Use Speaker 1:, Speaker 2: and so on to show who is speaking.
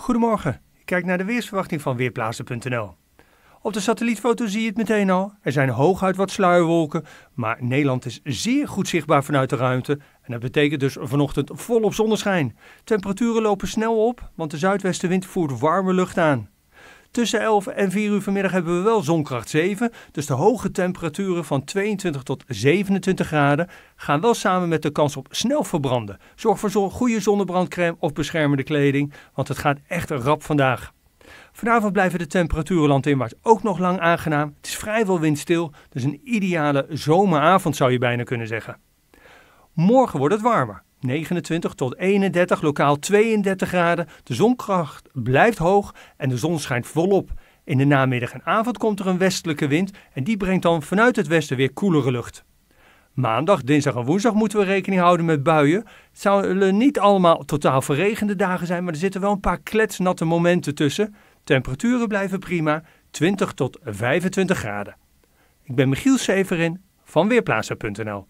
Speaker 1: Goedemorgen, ik kijk naar de weersverwachting van Weerplaatsen.nl. Op de satellietfoto zie je het meteen al. Er zijn hooguit wat sluierwolken, maar Nederland is zeer goed zichtbaar vanuit de ruimte. En dat betekent dus vanochtend volop zonneschijn. Temperaturen lopen snel op, want de zuidwestenwind voert warme lucht aan. Tussen 11 en 4 uur vanmiddag hebben we wel zonkracht 7. Dus de hoge temperaturen van 22 tot 27 graden gaan wel samen met de kans op snel verbranden. Zorg voor goede zonnebrandcrème of beschermende kleding, want het gaat echt rap vandaag. Vanavond blijven de temperaturen landinwaarts ook nog lang aangenaam. Het is vrijwel windstil, dus een ideale zomeravond zou je bijna kunnen zeggen. Morgen wordt het warmer. 29 tot 31, lokaal 32 graden. De zonkracht blijft hoog en de zon schijnt volop. In de namiddag en avond komt er een westelijke wind en die brengt dan vanuit het westen weer koelere lucht. Maandag, dinsdag en woensdag moeten we rekening houden met buien. Het zullen niet allemaal totaal verregende dagen zijn, maar er zitten wel een paar kletsnatte momenten tussen. Temperaturen blijven prima, 20 tot 25 graden. Ik ben Michiel Severin van Weerplaatsen.nl